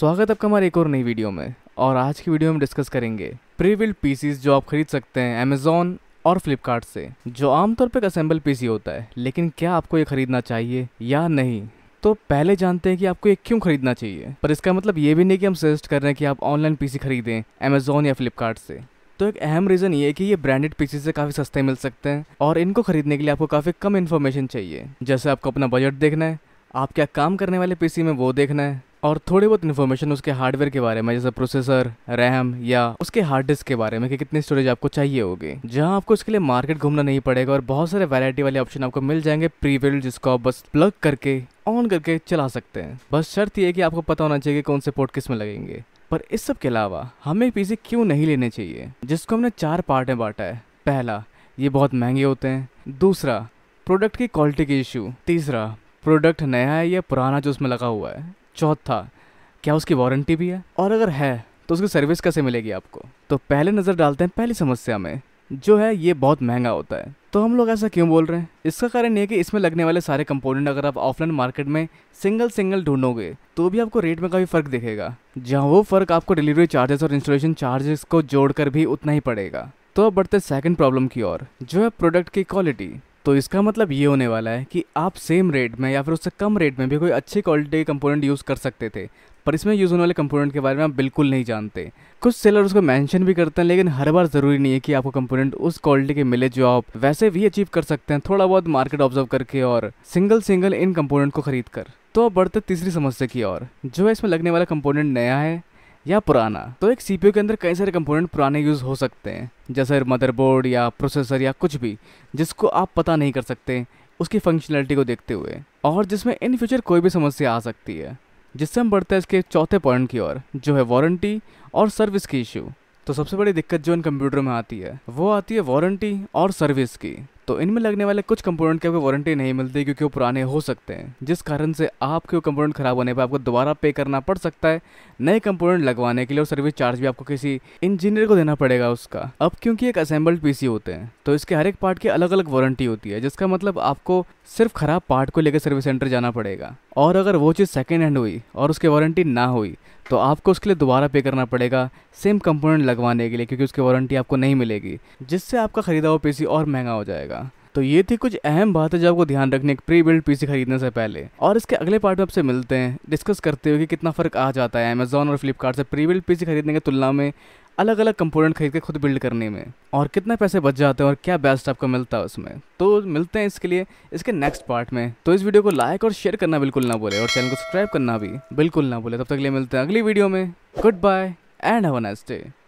स्वागत है आपका हमारे एक और नई वीडियो में और आज की वीडियो में डिस्कस करेंगे प्रीविल्ड पीसीज जो आप खरीद सकते हैं अमेजोन और फ्लिपकार्ट से जो आमतौर पर एक असेंबल पीसी होता है लेकिन क्या आपको ये खरीदना चाहिए या नहीं तो पहले जानते हैं कि आपको ये क्यों खरीदना चाहिए पर इसका मतलब ये भी नहीं कि हम सजेस्ट कर रहे हैं कि आप ऑनलाइन पीसी खरीदें अमेजोन या फ्लिपकार्ट से तो एक अहम रीज़न ये है कि ये ब्रांडेड पीसी से काफ़ी सस्ते मिल सकते हैं और इनको खरीदने के लिए आपको काफ़ी कम इन्फॉर्मेशन चाहिए जैसे आपको अपना बजट देखना है आप क्या काम करने वाले पीसी में वो देखना है और थोड़ी बहुत इन्फॉर्मेशन उसके हार्डवेयर के बारे में जैसे प्रोसेसर रैम या उसके हार्ड डिस्क के बारे में कि कितनी स्टोरेज आपको चाहिए होगी जहां आपको इसके लिए मार्केट घूमना नहीं पड़ेगा और बहुत सारे वैरायटी वाले ऑप्शन आपको मिल जाएंगे प्रीवेल जिसको आप बस प्लग करके ऑन करके चला सकते हैं बस शर्त यह है कि आपको पता होना चाहिए कि कौन से पोर्ट किस में लगेंगे पर इस सब के अलावा हमें पीसी क्यों नहीं लेने चाहिए जिसको हमने चार पार्ट में बांटा है पहला ये बहुत महंगे होते हैं दूसरा प्रोडक्ट की क्वालिटी के इशू तीसरा प्रोडक्ट नया है या पुराना जो उसमें लगा हुआ है चौथा क्या उसकी वारंटी भी है और अगर है तो उसकी सर्विस कैसे मिलेगी आपको तो पहले नज़र डालते हैं पहली समस्या में जो है ये बहुत महंगा होता है तो हम लोग ऐसा क्यों बोल रहे हैं इसका कारण ये कि इसमें लगने वाले सारे कंपोनेंट अगर आप ऑफलाइन मार्केट में सिंगल सिंगल ढूंढोगे तो भी आपको रेट में काफ़ी फ़र्क दिखेगा जहाँ वो फ़र्क आपको डिलीवरी चार्जेस और इंस्टॉलेशन चार्जेस को जोड़कर भी उतना ही पड़ेगा तो अब बढ़ते सेकंड प्रॉब्लम की ओर जो है प्रोडक्ट की क्वालिटी तो इसका मतलब ये होने वाला है कि आप सेम रेट में या फिर उससे कम रेट में भी कोई अच्छी क्वालिटी के कंपोनेंट यूज़ कर सकते थे पर इसमें यूज़ होने वाले कंपोनेंट के बारे में आप बिल्कुल नहीं जानते कुछ सेलर उसको मेंशन भी करते हैं लेकिन हर बार ज़रूरी नहीं है कि आपको कंपोनेंट उस क्वालिटी के मिले जो आप वैसे भी अचीव कर सकते हैं थोड़ा बहुत मार्केट ऑब्जर्व करके और सिंगल सिंगल इन कंपोनेंट को खरीद कर तो अब बढ़ते तीसरी समस्या की ओर जो है इसमें लगने वाला कंपोनेंट नया है या पुराना तो एक सीपीयू के अंदर कई सारे कंपोनेंट पुराने यूज़ हो सकते हैं जैसे मदरबोर्ड या प्रोसेसर या कुछ भी जिसको आप पता नहीं कर सकते उसकी फंक्शनलिटी को देखते हुए और जिसमें इन फ्यूचर कोई भी समस्या आ सकती है जिससे हम बढ़ते हैं इसके चौथे पॉइंट की ओर जो है वारंटी और सर्विस की इशू तो सबसे बड़ी दिक्कत जो इन कंप्यूटर में आती है वो आती है वारंटी और सर्विस की तो इनमें लगने वाले कुछ कंपोनेंट की आपको वारंटी नहीं मिलती क्योंकि वो पुराने हो सकते हैं जिस कारण से आपके वो कंपोनेंट ख़राब होने पर आपको दोबारा पे करना पड़ सकता है नए कंपोनेंट लगवाने के लिए और सर्विस चार्ज भी आपको किसी इंजीनियर को देना पड़ेगा उसका अब क्योंकि एक असेंबल्ड पी होते हैं तो इसके हर एक पार्ट की अलग अलग वारंटी होती है जिसका मतलब आपको सिर्फ ख़राब पार्ट को लेकर सर्विस सेंटर जाना पड़ेगा और अगर वो चीज़ सेकेंड हैंड हुई और उसकी वारंटी ना हुई तो आपको उसके लिए दोबारा पे करना पड़ेगा सेम कंपोनेंट लगवाने के लिए क्योंकि उसकी वारंटी आपको नहीं मिलेगी जिससे आपका ख़रीदा हुआ पीसी और महंगा हो जाएगा तो ये थी कुछ अहम बातें जो आपको ध्यान रखने एक प्री बिल्ड पीसी खरीदने से पहले और इसके अगले पार्ट में आपसे मिलते हैं डिस्कस करते हुए कि कितना फ़र्क आ जाता है अमेजोन और फ्लिपकार्ट से प्री बिल्ड पीसी खरीदने की तुलना में अलग अलग कंपोनेंट खरीद के खुद बिल्ड करने में और कितने पैसे बच जाते हैं और क्या बेस्ट आपको मिलता है उसमें तो मिलते हैं इसके लिए इसके नेक्स्ट पार्ट में तो इस वीडियो को लाइक और शेयर करना बिल्कुल ना बोले और चैनल को सब्सक्राइब करना भी बिल्कुल ना बोले तब तक लिए मिलते हैं अगली वीडियो में good bye and have a nice day